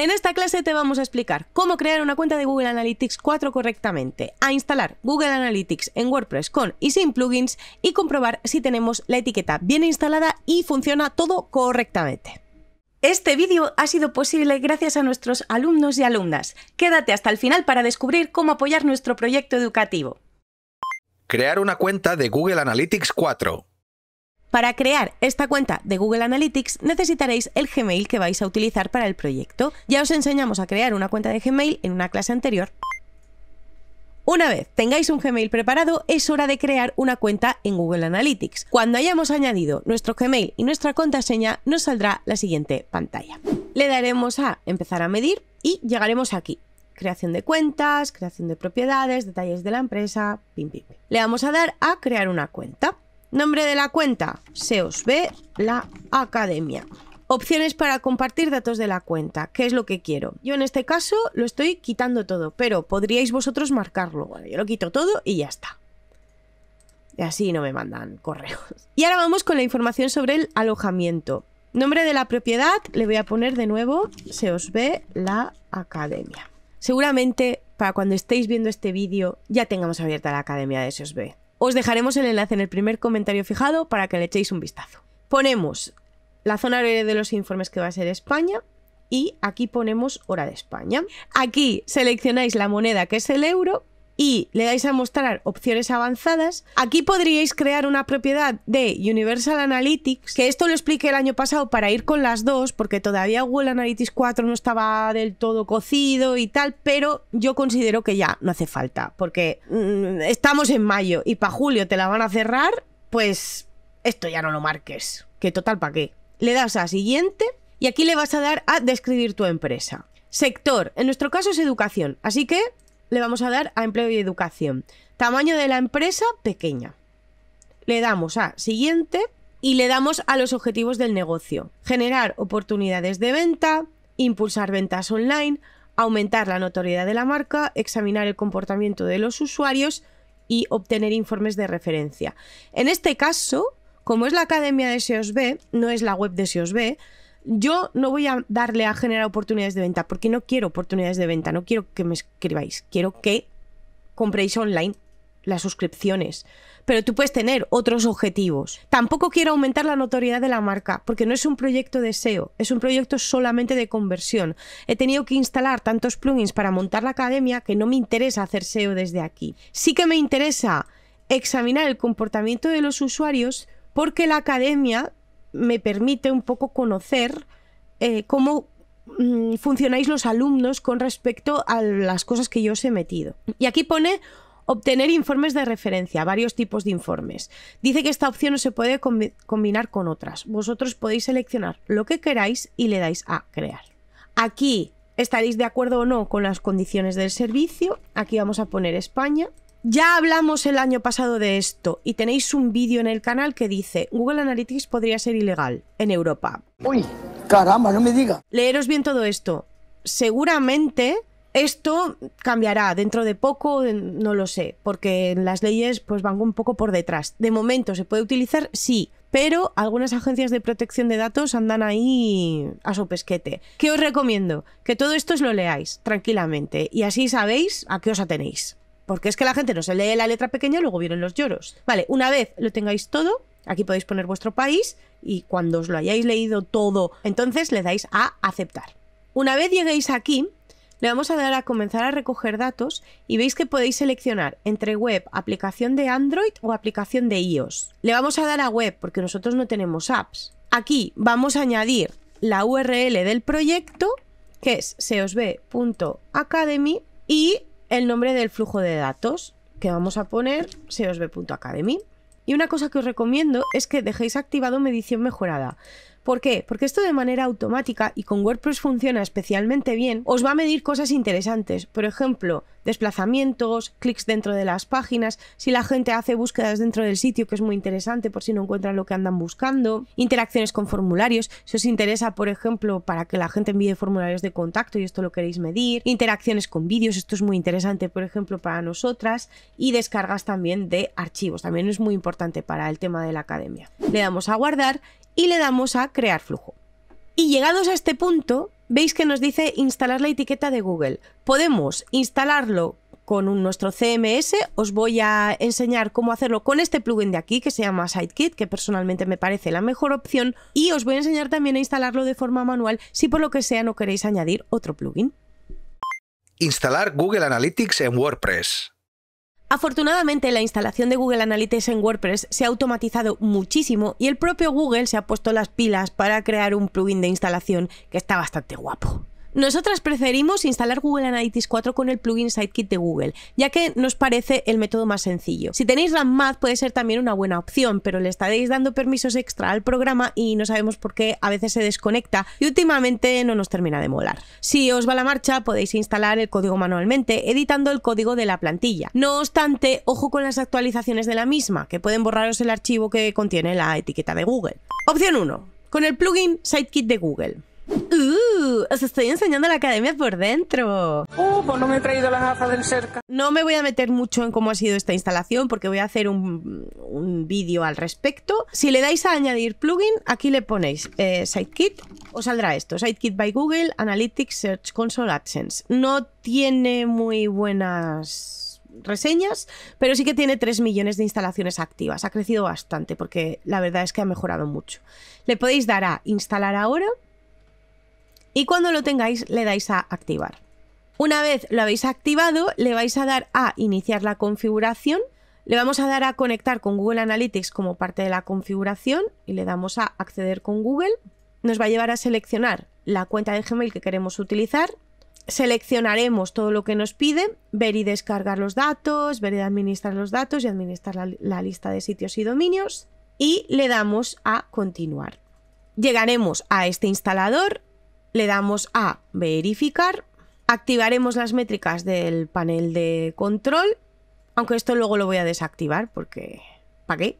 En esta clase te vamos a explicar cómo crear una cuenta de Google Analytics 4 correctamente, a instalar Google Analytics en WordPress con y sin plugins y comprobar si tenemos la etiqueta bien instalada y funciona todo correctamente. Este vídeo ha sido posible gracias a nuestros alumnos y alumnas. Quédate hasta el final para descubrir cómo apoyar nuestro proyecto educativo. Crear una cuenta de Google Analytics 4. Para crear esta cuenta de Google Analytics necesitaréis el Gmail que vais a utilizar para el proyecto. Ya os enseñamos a crear una cuenta de Gmail en una clase anterior. Una vez tengáis un Gmail preparado, es hora de crear una cuenta en Google Analytics. Cuando hayamos añadido nuestro Gmail y nuestra contraseña, nos saldrá la siguiente pantalla. Le daremos a empezar a medir y llegaremos aquí. Creación de cuentas, creación de propiedades, detalles de la empresa, pim, pim, Le vamos a dar a crear una cuenta. Nombre de la cuenta, Se os ve la academia. Opciones para compartir datos de la cuenta, qué es lo que quiero. Yo en este caso lo estoy quitando todo, pero podríais vosotros marcarlo. yo lo quito todo y ya está. Y así no me mandan correos. Y ahora vamos con la información sobre el alojamiento. Nombre de la propiedad, le voy a poner de nuevo, se os ve la academia. Seguramente para cuando estéis viendo este vídeo ya tengamos abierta la academia de ve. Os dejaremos el enlace en el primer comentario fijado para que le echéis un vistazo. Ponemos la zona de los informes que va a ser España y aquí ponemos hora de España. Aquí seleccionáis la moneda que es el euro y le dais a mostrar opciones avanzadas. Aquí podríais crear una propiedad de Universal Analytics, que esto lo expliqué el año pasado para ir con las dos, porque todavía Google Analytics 4 no estaba del todo cocido y tal, pero yo considero que ya no hace falta, porque mm, estamos en mayo y para julio te la van a cerrar, pues esto ya no lo marques, que total para qué. Le das a siguiente y aquí le vas a dar a describir tu empresa. Sector, en nuestro caso es educación, así que le vamos a dar a empleo y educación. Tamaño de la empresa, pequeña. Le damos a siguiente y le damos a los objetivos del negocio. Generar oportunidades de venta, impulsar ventas online, aumentar la notoriedad de la marca, examinar el comportamiento de los usuarios y obtener informes de referencia. En este caso, como es la Academia de Seosb, no es la web de SEOs yo no voy a darle a generar oportunidades de venta porque no quiero oportunidades de venta, no quiero que me escribáis, quiero que compréis online las suscripciones. Pero tú puedes tener otros objetivos. Tampoco quiero aumentar la notoriedad de la marca, porque no es un proyecto de SEO, es un proyecto solamente de conversión. He tenido que instalar tantos plugins para montar la academia que no me interesa hacer SEO desde aquí. Sí que me interesa examinar el comportamiento de los usuarios porque la academia me permite un poco conocer eh, cómo mm, funcionáis los alumnos con respecto a las cosas que yo os he metido. Y aquí pone obtener informes de referencia, varios tipos de informes. Dice que esta opción no se puede combinar con otras. Vosotros podéis seleccionar lo que queráis y le dais a crear. Aquí estaréis de acuerdo o no con las condiciones del servicio. Aquí vamos a poner España ya hablamos el año pasado de esto y tenéis un vídeo en el canal que dice Google Analytics podría ser ilegal en Europa. Uy, caramba, no me diga. Leeros bien todo esto. Seguramente esto cambiará dentro de poco, no lo sé, porque las leyes pues van un poco por detrás. De momento se puede utilizar, sí, pero algunas agencias de protección de datos andan ahí a su pesquete. ¿Qué os recomiendo? Que todo esto os lo leáis tranquilamente y así sabéis a qué os atenéis. Porque es que la gente no se lee la letra pequeña y luego vienen los lloros. Vale, una vez lo tengáis todo, aquí podéis poner vuestro país y cuando os lo hayáis leído todo, entonces le dais a aceptar. Una vez lleguéis aquí, le vamos a dar a comenzar a recoger datos y veis que podéis seleccionar entre web, aplicación de Android o aplicación de iOS. Le vamos a dar a web porque nosotros no tenemos apps. Aquí vamos a añadir la URL del proyecto que es seosb.academy y el nombre del flujo de datos que vamos a poner seosb.academy Y una cosa que os recomiendo es que dejéis activado medición mejorada, ¿Por qué? Porque esto de manera automática y con WordPress funciona especialmente bien, os va a medir cosas interesantes. Por ejemplo, desplazamientos, clics dentro de las páginas, si la gente hace búsquedas dentro del sitio, que es muy interesante por si no encuentran lo que andan buscando, interacciones con formularios, si os interesa, por ejemplo, para que la gente envíe formularios de contacto y esto lo queréis medir, interacciones con vídeos, esto es muy interesante, por ejemplo, para nosotras, y descargas también de archivos, también es muy importante para el tema de la academia. Le damos a guardar y le damos a crear flujo. Y llegados a este punto, veis que nos dice instalar la etiqueta de Google. Podemos instalarlo con nuestro CMS. Os voy a enseñar cómo hacerlo con este plugin de aquí que se llama Sidekit, que personalmente me parece la mejor opción. Y os voy a enseñar también a instalarlo de forma manual si por lo que sea no queréis añadir otro plugin. Instalar Google Analytics en WordPress. Afortunadamente, la instalación de Google Analytics en WordPress se ha automatizado muchísimo y el propio Google se ha puesto las pilas para crear un plugin de instalación que está bastante guapo. Nosotras preferimos instalar Google Analytics 4 con el plugin Sidekit de Google, ya que nos parece el método más sencillo. Si tenéis Math puede ser también una buena opción, pero le estaréis dando permisos extra al programa y no sabemos por qué a veces se desconecta y últimamente no nos termina de molar. Si os va la marcha podéis instalar el código manualmente editando el código de la plantilla. No obstante, ojo con las actualizaciones de la misma, que pueden borraros el archivo que contiene la etiqueta de Google. Opción 1. Con el plugin Sidekit de Google os estoy enseñando la academia por dentro. Uh, pues no me he traído las del cerca. No me voy a meter mucho en cómo ha sido esta instalación porque voy a hacer un, vídeo al respecto. Si le dais a añadir plugin, aquí le ponéis eh, Sidekit, os saldrá esto. Sidekit by Google, Analytics, Search Console, AdSense. No tiene muy buenas reseñas, pero sí que tiene 3 millones de instalaciones activas. Ha crecido bastante porque la verdad es que ha mejorado mucho. Le podéis dar a instalar ahora y cuando lo tengáis le dais a activar. Una vez lo habéis activado, le vais a dar a iniciar la configuración, le vamos a dar a conectar con Google Analytics como parte de la configuración y le damos a acceder con Google. Nos va a llevar a seleccionar la cuenta de Gmail que queremos utilizar, seleccionaremos todo lo que nos pide, ver y descargar los datos, ver y administrar los datos y administrar la, lista de sitios y dominios y le damos a continuar. Llegaremos a este instalador, le damos a verificar, activaremos las métricas del panel de control, aunque esto luego lo voy a desactivar porque ¿para qué?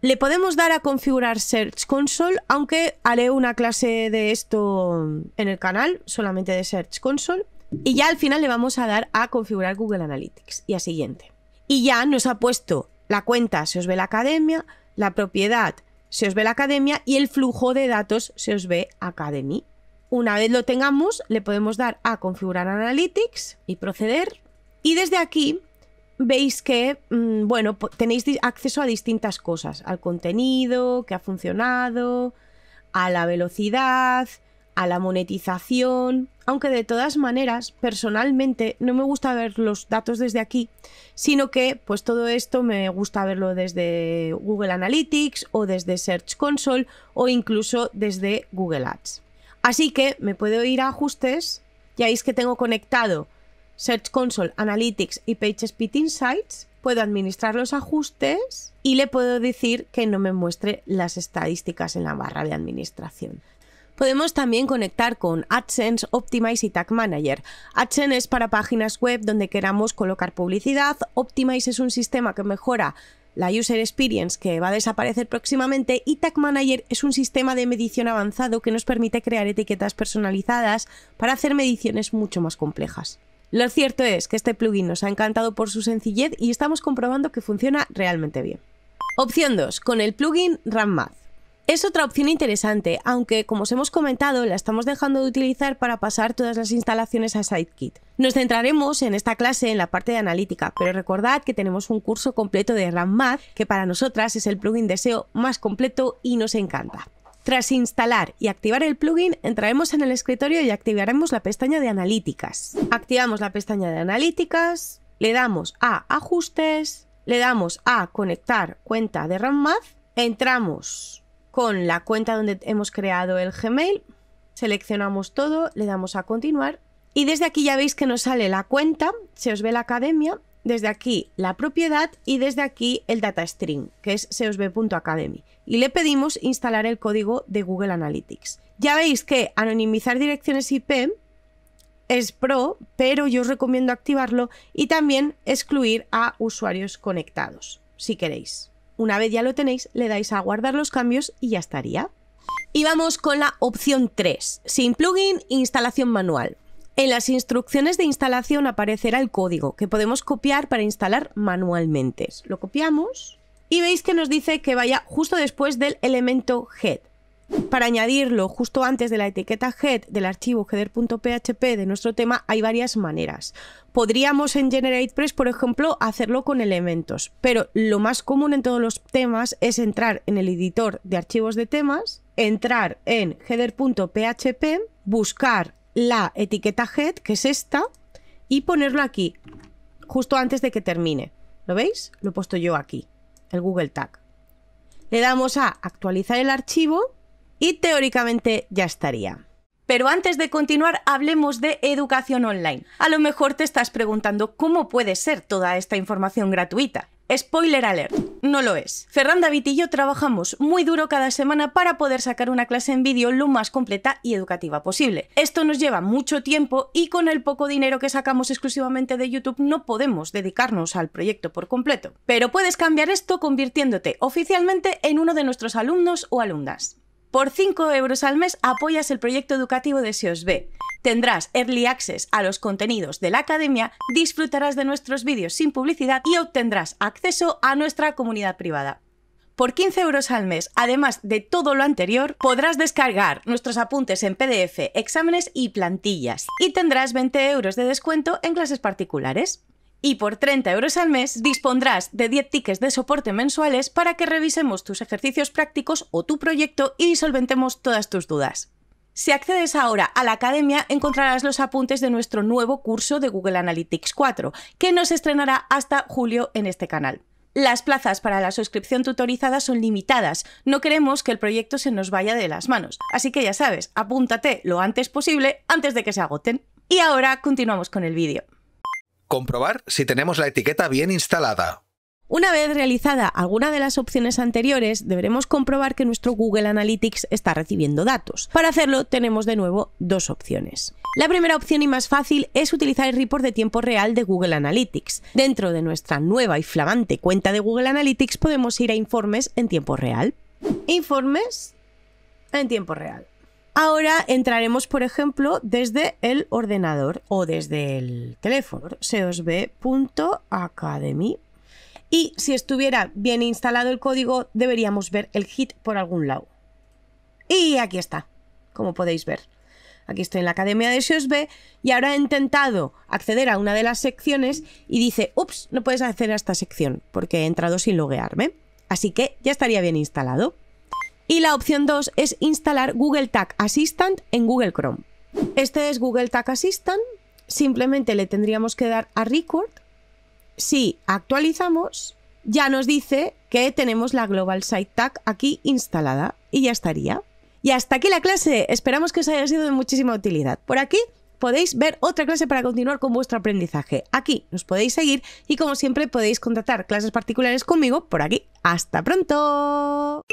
Le podemos dar a configurar Search Console, aunque haré una clase de esto en el canal, solamente de Search Console. Y ya al final le vamos a dar a configurar Google Analytics y a siguiente. Y ya nos ha puesto la cuenta, se os ve la academia, la propiedad, se os ve la academia y el flujo de datos, se os ve Academy. Una vez lo tengamos, le podemos dar a configurar Analytics y proceder. Y desde aquí veis que, mm, bueno, tenéis acceso a distintas cosas, al contenido, que ha funcionado, a la velocidad, a la monetización, aunque de todas maneras, personalmente, no me gusta ver los datos desde aquí, sino que pues todo esto me gusta verlo desde Google Analytics o desde Search Console o incluso desde Google Ads. Así que me puedo ir a ajustes ya veis que tengo conectado Search Console, Analytics y PageSpeed Insights. Puedo administrar los ajustes y le puedo decir que no me muestre las estadísticas en la barra de administración. Podemos también conectar con AdSense, Optimize y Tag Manager. AdSense es para páginas web donde queramos colocar publicidad, Optimize es un sistema que mejora la User Experience que va a desaparecer próximamente y Tag Manager es un sistema de medición avanzado que nos permite crear etiquetas personalizadas para hacer mediciones mucho más complejas. Lo cierto es que este plugin nos ha encantado por su sencillez y estamos comprobando que funciona realmente bien. Opción 2. Con el plugin ramma es otra opción interesante, aunque como os hemos comentado, la estamos dejando de utilizar para pasar todas las instalaciones a Sidekit. Nos centraremos en esta clase en la parte de analítica, pero recordad que tenemos un curso completo de Math, que para nosotras es el plugin de SEO más completo y nos encanta. Tras instalar y activar el plugin, entraremos en el escritorio y activaremos la pestaña de analíticas. Activamos la pestaña de analíticas, le damos a ajustes, le damos a conectar cuenta de Math, entramos con la cuenta donde hemos creado el Gmail, seleccionamos todo, le damos a continuar y desde aquí ya veis que nos sale la cuenta, se os ve la academia, desde aquí la propiedad y desde aquí el data string, que es seosb.academy. Y le pedimos instalar el código de Google Analytics. Ya veis que anonimizar direcciones IP es pro, pero yo os recomiendo activarlo y también excluir a usuarios conectados, si queréis. Una vez ya lo tenéis, le dais a guardar los cambios y ya estaría. Y vamos con la opción 3, sin plugin, instalación manual. En las instrucciones de instalación aparecerá el código que podemos copiar para instalar manualmente. Lo copiamos y veis que nos dice que vaya justo después del elemento head. Para añadirlo justo antes de la etiqueta head del archivo header.php de nuestro tema hay varias maneras. Podríamos en GeneratePress, por ejemplo, hacerlo con elementos, pero lo más común en todos los temas es entrar en el editor de archivos de temas, entrar en header.php, buscar la etiqueta head, que es esta, y ponerlo aquí, justo antes de que termine. ¿Lo veis? Lo he puesto yo aquí, el Google Tag. Le damos a actualizar el archivo y teóricamente ya estaría. Pero antes de continuar, hablemos de educación online. A lo mejor te estás preguntando cómo puede ser toda esta información gratuita. Spoiler alert, no lo es. Ferran David y yo trabajamos muy duro cada semana para poder sacar una clase en vídeo lo más completa y educativa posible. Esto nos lleva mucho tiempo y con el poco dinero que sacamos exclusivamente de YouTube no podemos dedicarnos al proyecto por completo. Pero puedes cambiar esto convirtiéndote oficialmente en uno de nuestros alumnos o alumnas. Por 5 euros al mes apoyas el proyecto educativo de SEOSB. Tendrás early access a los contenidos de la academia, disfrutarás de nuestros vídeos sin publicidad y obtendrás acceso a nuestra comunidad privada. Por 15 euros al mes, además de todo lo anterior, podrás descargar nuestros apuntes en PDF, exámenes y plantillas. Y tendrás 20 euros de descuento en clases particulares y por 30 euros al mes dispondrás de 10 tickets de soporte mensuales para que revisemos tus ejercicios prácticos o tu proyecto y solventemos todas tus dudas. Si accedes ahora a la academia encontrarás los apuntes de nuestro nuevo curso de Google Analytics 4, que nos estrenará hasta julio en este canal. Las plazas para la suscripción tutorizada son limitadas, no queremos que el proyecto se nos vaya de las manos, así que ya sabes, apúntate lo antes posible antes de que se agoten. Y ahora continuamos con el vídeo comprobar si tenemos la etiqueta bien instalada. Una vez realizada alguna de las opciones anteriores, deberemos comprobar que nuestro Google Analytics está recibiendo datos. Para hacerlo, tenemos de nuevo dos opciones. La primera opción y más fácil es utilizar el report de tiempo real de Google Analytics. Dentro de nuestra nueva y flamante cuenta de Google Analytics podemos ir a informes en tiempo real. Informes en tiempo real. Ahora entraremos, por ejemplo, desde el ordenador o desde el teléfono. seosb.academy. Y si estuviera bien instalado el código, deberíamos ver el hit por algún lado. Y aquí está, como podéis ver. Aquí estoy en la Academia de SEOSB y ahora he intentado acceder a una de las secciones y dice, ups, no puedes acceder a esta sección porque he entrado sin loguearme. Así que ya estaría bien instalado. Y la opción 2 es instalar Google Tag Assistant en Google Chrome. Este es Google Tag Assistant. Simplemente le tendríamos que dar a Record. Si actualizamos, ya nos dice que tenemos la Global Site Tag aquí instalada y ya estaría. Y hasta aquí la clase. Esperamos que os haya sido de muchísima utilidad. Por aquí podéis ver otra clase para continuar con vuestro aprendizaje. Aquí nos podéis seguir y como siempre podéis contratar clases particulares conmigo por aquí. Hasta pronto.